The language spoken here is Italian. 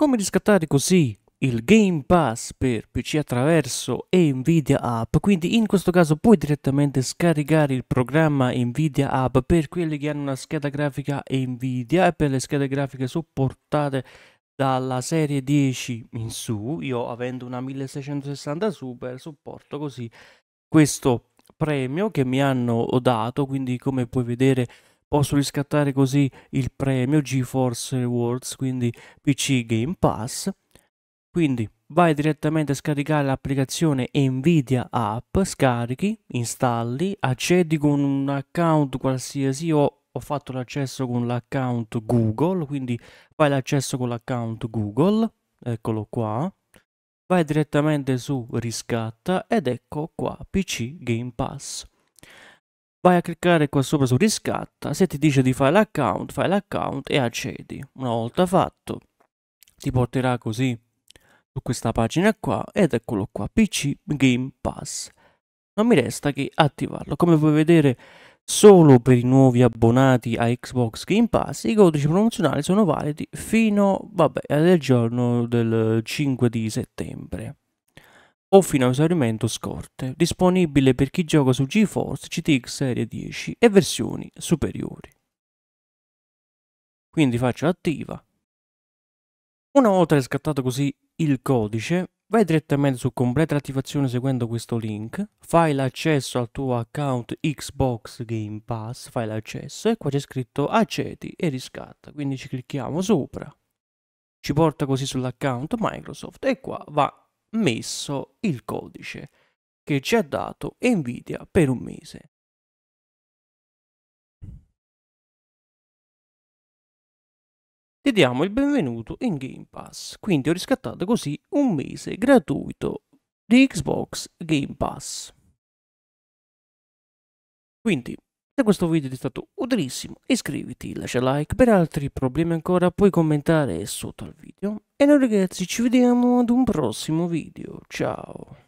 Come riscattare così il Game Pass per PC attraverso Nvidia App, quindi in questo caso puoi direttamente scaricare il programma Nvidia App per quelli che hanno una scheda grafica Nvidia e per le schede grafiche supportate dalla serie 10 in su, io avendo una 1660 Super supporto così questo premio che mi hanno dato, quindi come puoi vedere posso riscattare così il premio GeForce Rewards, quindi PC Game Pass. Quindi vai direttamente a scaricare l'applicazione Nvidia App, scarichi, installi, accedi con un account qualsiasi o ho fatto l'accesso con l'account Google, quindi fai l'accesso con l'account Google, eccolo qua. Vai direttamente su riscatta ed ecco qua PC Game Pass vai a cliccare qua sopra su riscatta, se ti dice di fare l'account, fai l'account e accedi. Una volta fatto, ti porterà così su questa pagina qua ed eccolo qua, PC Game Pass. Non mi resta che attivarlo. Come puoi vedere, solo per i nuovi abbonati a Xbox Game Pass i codici promozionali sono validi fino, vabbè, al giorno del 5 di settembre o fino a esaurimento scorte, disponibile per chi gioca su GeForce GTX Serie 10 e versioni superiori. Quindi faccio attiva. Una volta riscattato così il codice, vai direttamente su completa l'attivazione seguendo questo link, fai l'accesso al tuo account Xbox Game Pass, fai l'accesso e qua c'è scritto accedi e riscatta, quindi ci clicchiamo sopra. Ci porta così sull'account Microsoft e qua va messo il codice che ci ha dato Nvidia per un mese. Ti diamo il benvenuto in Game Pass, quindi ho riscattato così un mese gratuito di Xbox Game Pass. Quindi se questo video ti è stato utilissimo iscriviti, lascia like, per altri problemi ancora puoi commentare sotto al video. E noi ragazzi ci vediamo ad un prossimo video, ciao!